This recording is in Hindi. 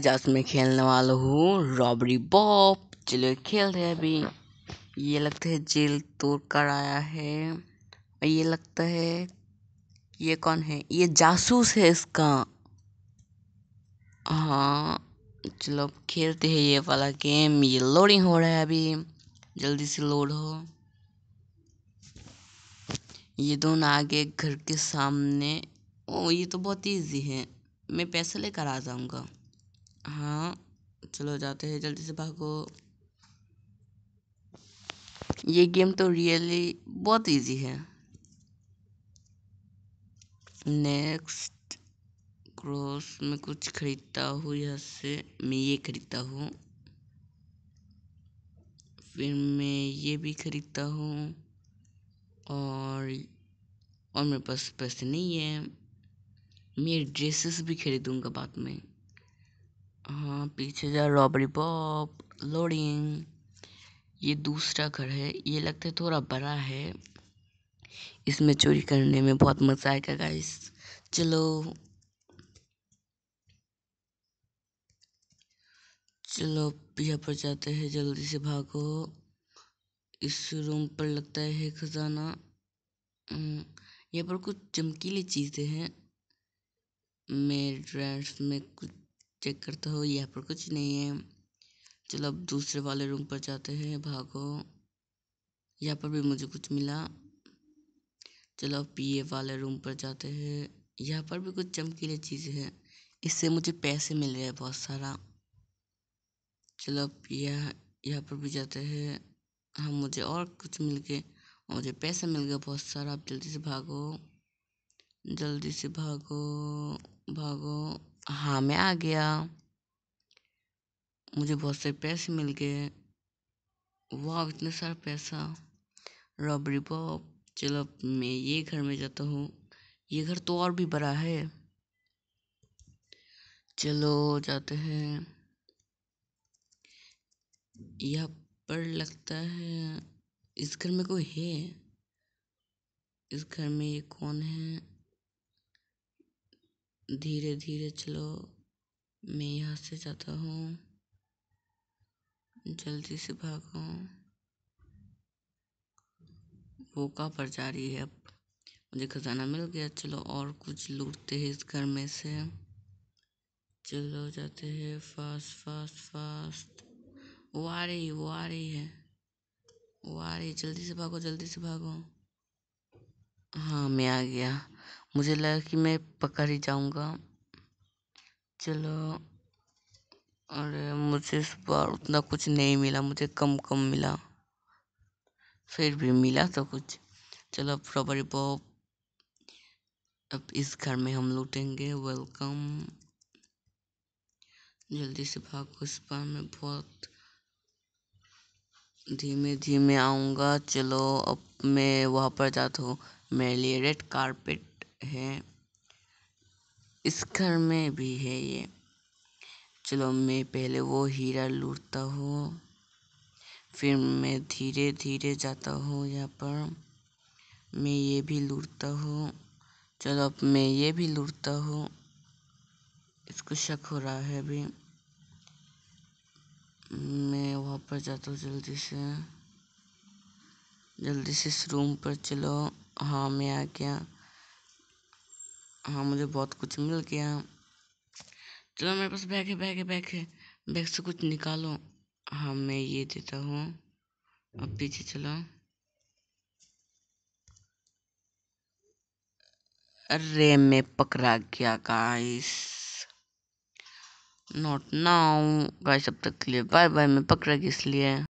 आज अच्छा, मैं खेलने वाला हूँ रॉबरी बॉप चलो खेल रहे अभी ये लगता है जेल तोड़ कर आया है और ये लगता है ये कौन है ये जासूस है इसका हाँ चलो अब खेलते हैं ये वाला गेम ये लोडिंग हो रहा है अभी जल्दी से लोड हो ये दोनों आगे घर के सामने ओ ये तो बहुत इजी है मैं पैसे लेकर आ जाऊंगा हाँ चलो जाते हैं जल्दी से भागो ये गेम तो रियली बहुत इजी है नेक्स्ट क्रॉस में कुछ खरीदता हूँ यहाँ से मैं ये खरीदता हूँ फिर मैं ये भी खरीदता हूँ और और मेरे पास पैसे नहीं है मैं ड्रेसेस भी खरीदूँगा बाद में हाँ पीछे जा रॉबरी पॉप लोडिंग ये दूसरा घर है ये लगता है थोड़ा बड़ा है इसमें चोरी करने में बहुत मजा आएगा गाइस चलो चलो यहाँ पर जाते हैं जल्दी से भागो इस रूम पर लगता है खजाना यहाँ पर कुछ चमकीली चीज़ें हैं मेरे ड्रेस में कुछ चेक करता हो यहाँ पर कुछ नहीं है चलो अब दूसरे वाले रूम पर जाते हैं भागो यहाँ पर भी मुझे कुछ मिला चलो अब पी वाले रूम पर जाते हैं यहाँ पर भी कुछ चमकीले चीज़ें हैं इससे मुझे पैसे मिल रहे हैं बहुत सारा चलो अब यह यहाँ पर भी जाते हैं हाँ मुझे और कुछ मिल गए हाँ, मुझे पैसा मिल गया बहुत सारा आप जल्दी से भागो जल्दी से भागो भागो हाँ मैं आ गया मुझे बहुत सारे पैसे मिल गए वाह इतने सारा पैसा रॉबरी पॉप चलो मैं ये घर में जाता हूँ ये घर तो और भी बड़ा है चलो जाते हैं यहाँ पर लगता है इस घर में कोई है इस घर में ये कौन है धीरे धीरे चलो मैं यहाँ से जाता हूँ जल्दी से भागो वो कहाँ पर जा रही है अब मुझे खजाना मिल गया चलो और कुछ लूटते हैं इस घर में से चलो जाते हैं फास्ट फास्ट फास्ट वो आ रही है वो आ रही है वो आ रही है जल्दी से भागो जल्दी से भागो हाँ मैं आ गया मुझे लगा कि मैं पकड़ ही जाऊँगा चलो अरे मुझे इस बार उतना कुछ नहीं मिला मुझे कम कम मिला फिर भी मिला तो कुछ चलो अब पॉप अब इस घर में हम लूटेंगे वेलकम जल्दी से भागो इस बार मैं बहुत धीमे धीमे आऊँगा चलो अब मैं वहाँ पर जाता हूँ मेरे लिए रेड कारपेट है इस घर में भी है ये चलो मैं पहले वो हीरा लूटता हूँ फिर मैं धीरे धीरे जाता हूँ यहाँ पर मैं ये भी लूटता हूँ चलो अब मैं ये भी लूटता हूँ इसको शक हो रहा है अभी मैं वहाँ पर जाता हूँ जल्दी से जल्दी से इस रूम पर चलो हाँ मैं आ गया हाँ मुझे बहुत कुछ मिल गया चलो मेरे पास बैग है बैग है बैग है बैग से कुछ निकालो हाँ मैं ये देता हूँ अब पीछे चलो अरे मैं पकड़ा गया गाइस नॉट नाउ गाइस अब तक के लिए बाय बाय मैं पकड़ा गया इसलिए